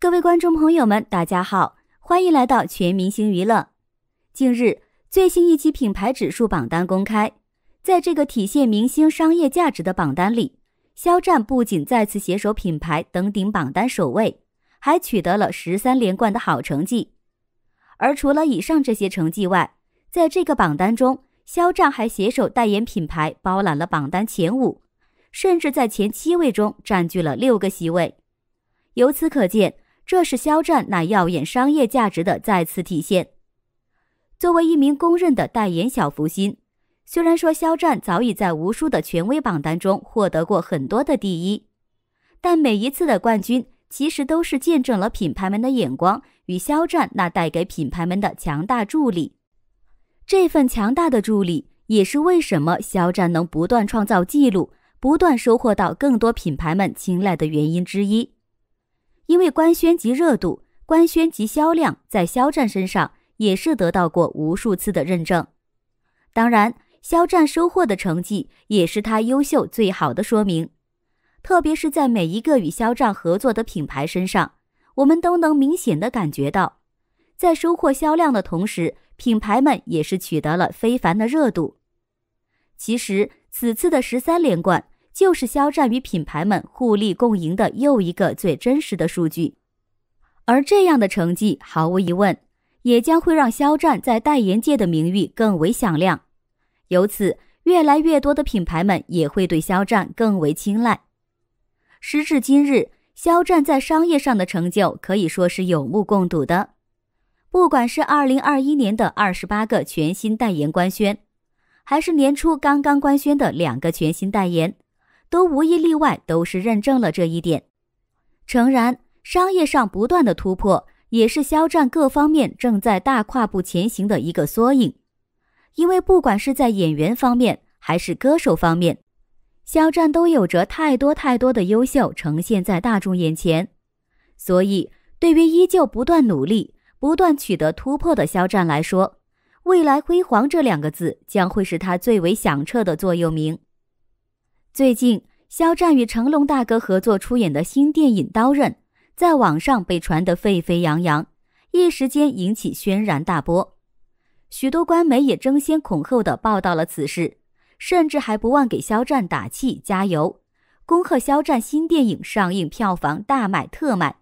各位观众朋友们，大家好，欢迎来到全明星娱乐。近日，最新一期品牌指数榜单公开，在这个体现明星商业价值的榜单里，肖战不仅再次携手品牌登顶榜单首位，还取得了十三连冠的好成绩。而除了以上这些成绩外，在这个榜单中，肖战还携手代言品牌包揽了榜单前五，甚至在前七位中占据了六个席位。由此可见。这是肖战那耀眼商业价值的再次体现。作为一名公认的代言小福星，虽然说肖战早已在无数的权威榜单中获得过很多的第一，但每一次的冠军其实都是见证了品牌们的眼光与肖战那带给品牌们的强大助力。这份强大的助力，也是为什么肖战能不断创造纪录、不断收获到更多品牌们青睐的原因之一。因为官宣及热度、官宣及销量，在肖战身上也是得到过无数次的认证。当然，肖战收获的成绩也是他优秀最好的说明。特别是在每一个与肖战合作的品牌身上，我们都能明显的感觉到，在收获销量的同时，品牌们也是取得了非凡的热度。其实，此次的十三连冠。就是肖战与品牌们互利共赢的又一个最真实的数据，而这样的成绩毫无疑问，也将会让肖战在代言界的名誉更为响亮，由此越来越多的品牌们也会对肖战更为青睐。时至今日，肖战在商业上的成就可以说是有目共睹的，不管是2021年的28个全新代言官宣，还是年初刚刚官宣的两个全新代言。都无一例外都是认证了这一点。诚然，商业上不断的突破，也是肖战各方面正在大跨步前行的一个缩影。因为不管是在演员方面，还是歌手方面，肖战都有着太多太多的优秀呈现在大众眼前。所以，对于依旧不断努力、不断取得突破的肖战来说，“未来辉煌”这两个字将会是他最为响彻的座右铭。最近。肖战与成龙大哥合作出演的新电影《刀刃》在网上被传得沸沸扬扬，一时间引起轩然大波，许多官媒也争先恐后的报道了此事，甚至还不忘给肖战打气加油，恭贺肖战新电影上映票房大卖特卖。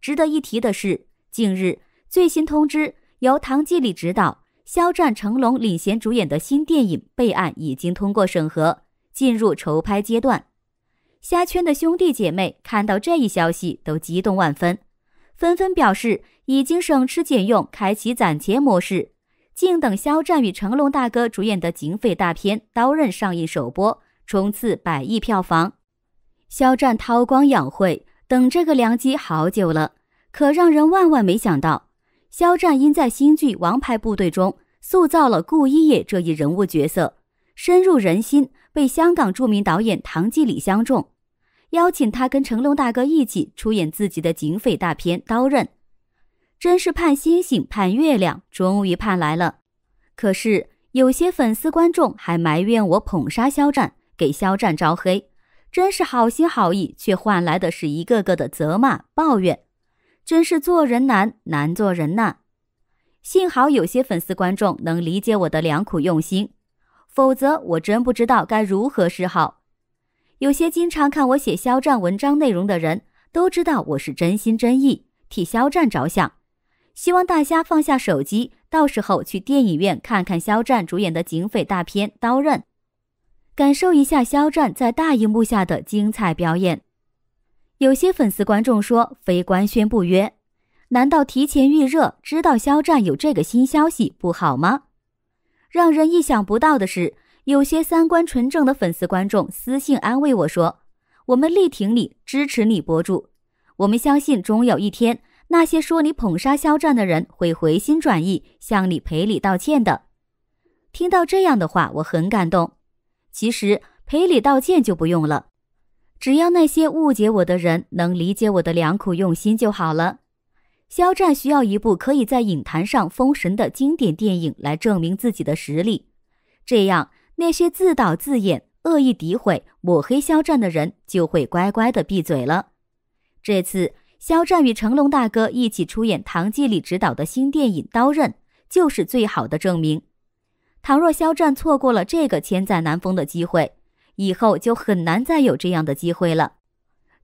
值得一提的是，近日最新通知，由唐季礼执导，肖战、成龙领衔主演的新电影备案已经通过审核。进入筹拍阶段，虾圈的兄弟姐妹看到这一消息都激动万分，纷纷表示已经省吃俭用，开启攒钱模式，静等肖战与成龙大哥主演的警匪大片《刀刃》上映首播，冲刺百亿票房。肖战韬光养晦，等这个良机好久了，可让人万万没想到，肖战因在新剧《王牌部队》中塑造了顾一野这一人物角色。深入人心，被香港著名导演唐季礼相中，邀请他跟成龙大哥一起出演自己的警匪大片《刀刃》，真是盼星星盼月亮，终于盼来了。可是有些粉丝观众还埋怨我捧杀肖战，给肖战招黑，真是好心好意，却换来的是一个个的责骂抱怨，真是做人难，难做人呐。幸好有些粉丝观众能理解我的良苦用心。否则，我真不知道该如何是好。有些经常看我写肖战文章内容的人，都知道我是真心真意替肖战着想。希望大家放下手机，到时候去电影院看看肖战主演的警匪大片《刀刃》，感受一下肖战在大荧幕下的精彩表演。有些粉丝观众说“非官宣不约”，难道提前预热知道肖战有这个新消息不好吗？让人意想不到的是，有些三观纯正的粉丝观众私信安慰我说：“我们力挺你，支持你博主，我们相信终有一天，那些说你捧杀肖战的人会回心转意，向你赔礼道歉的。”听到这样的话，我很感动。其实赔礼道歉就不用了，只要那些误解我的人能理解我的良苦用心就好了。肖战需要一部可以在影坛上封神的经典电影来证明自己的实力，这样那些自导自演、恶意诋毁、抹黑肖战的人就会乖乖的闭嘴了。这次肖战与成龙大哥一起出演唐季礼执导的新电影《刀刃》，就是最好的证明。倘若肖战错过了这个千载难逢的机会，以后就很难再有这样的机会了。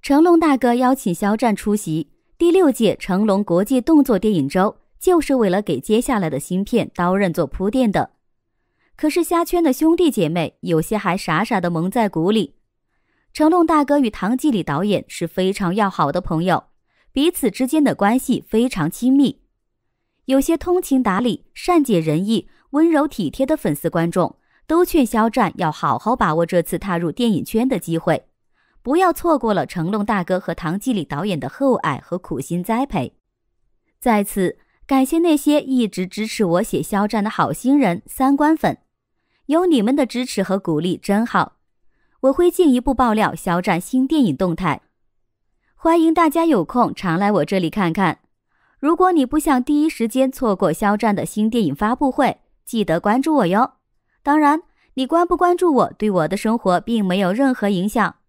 成龙大哥邀请肖战出席。第六届成龙国际动作电影周，就是为了给接下来的新片《刀刃》做铺垫的。可是，虾圈的兄弟姐妹有些还傻傻的蒙在鼓里。成龙大哥与唐季礼导演是非常要好的朋友，彼此之间的关系非常亲密。有些通情达理、善解人意、温柔体贴的粉丝观众，都劝肖战要好好把握这次踏入电影圈的机会。不要错过了成龙大哥和唐季礼导演的厚爱和苦心栽培。再次感谢那些一直支持我写肖战的好心人三观粉，有你们的支持和鼓励真好。我会进一步爆料肖战新电影动态，欢迎大家有空常来我这里看看。如果你不想第一时间错过肖战的新电影发布会，记得关注我哟。当然，你关不关注我对我的生活并没有任何影响。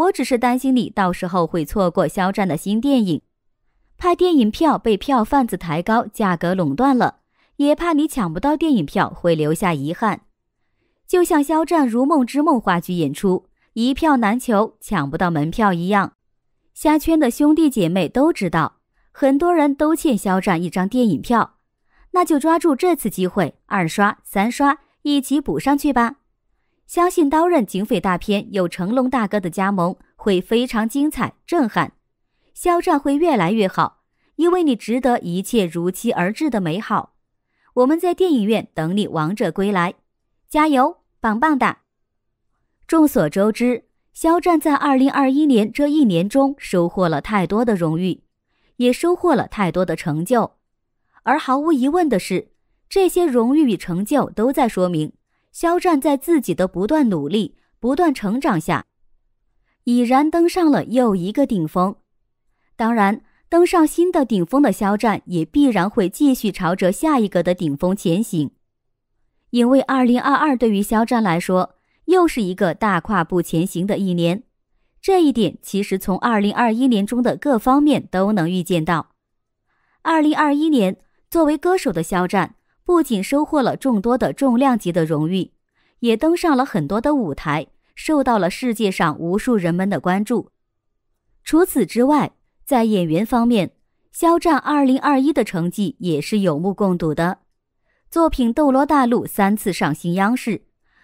我只是担心你到时候会错过肖战的新电影，怕电影票被票贩子抬高价格垄断了，也怕你抢不到电影票会留下遗憾。就像肖战《如梦之梦》话剧演出一票难求，抢不到门票一样。虾圈的兄弟姐妹都知道，很多人都欠肖战一张电影票，那就抓住这次机会，二刷、三刷，一起补上去吧。相信刀刃警匪大片有成龙大哥的加盟会非常精彩震撼，肖战会越来越好，因为你值得一切如期而至的美好。我们在电影院等你王者归来，加油，棒棒哒！众所周知，肖战在二零二一年这一年中收获了太多的荣誉，也收获了太多的成就，而毫无疑问的是，这些荣誉与成就都在说明。肖战在自己的不断努力、不断成长下，已然登上了又一个顶峰。当然，登上新的顶峰的肖战也必然会继续朝着下一个的顶峰前行，因为二零二二对于肖战来说又是一个大跨步前行的一年。这一点其实从二零二一年中的各方面都能预见到。二零二一年作为歌手的肖战。不仅收获了众多的重量级的荣誉，也登上了很多的舞台，受到了世界上无数人们的关注。除此之外，在演员方面，肖战二零二一的成绩也是有目共睹的。作品《斗罗大陆》三次上新央视，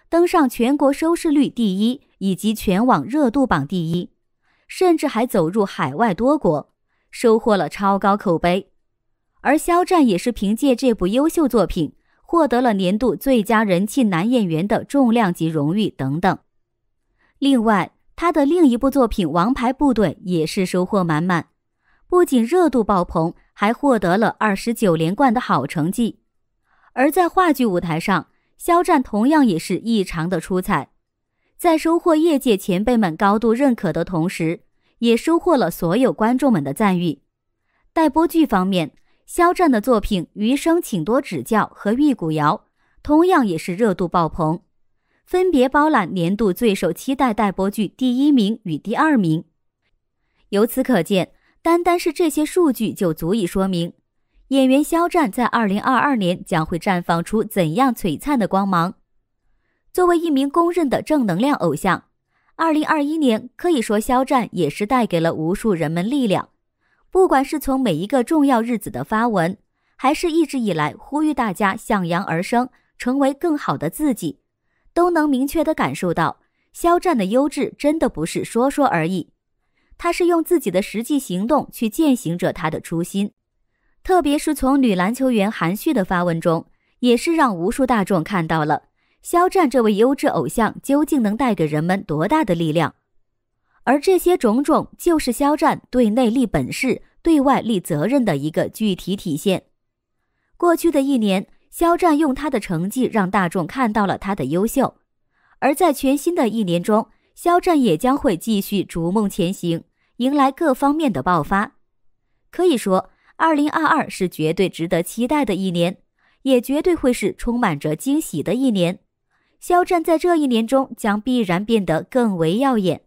登上全国收视率第一以及全网热度榜第一，甚至还走入海外多国，收获了超高口碑。而肖战也是凭借这部优秀作品，获得了年度最佳人气男演员的重量级荣誉等等。另外，他的另一部作品《王牌部队》也是收获满满，不仅热度爆棚，还获得了二十九连冠的好成绩。而在话剧舞台上，肖战同样也是异常的出彩，在收获业界前辈们高度认可的同时，也收获了所有观众们的赞誉。待播剧方面，肖战的作品《余生，请多指教》和《玉骨遥》同样也是热度爆棚，分别包揽年度最受期待待播剧第一名与第二名。由此可见，单单是这些数据就足以说明，演员肖战在二零二二年将会绽放出怎样璀璨的光芒。作为一名公认的正能量偶像，二零二一年可以说肖战也是带给了无数人们力量。不管是从每一个重要日子的发文，还是一直以来呼吁大家向阳而生，成为更好的自己，都能明确地感受到肖战的优质真的不是说说而已，他是用自己的实际行动去践行着他的初心。特别是从女篮球员韩旭的发文中，也是让无数大众看到了肖战这位优质偶像究竟能带给人们多大的力量。而这些种种，就是肖战对内立本事，对外立责任的一个具体体现。过去的一年，肖战用他的成绩让大众看到了他的优秀；而在全新的一年中，肖战也将会继续逐梦前行，迎来各方面的爆发。可以说，二零二二是绝对值得期待的一年，也绝对会是充满着惊喜的一年。肖战在这一年中，将必然变得更为耀眼。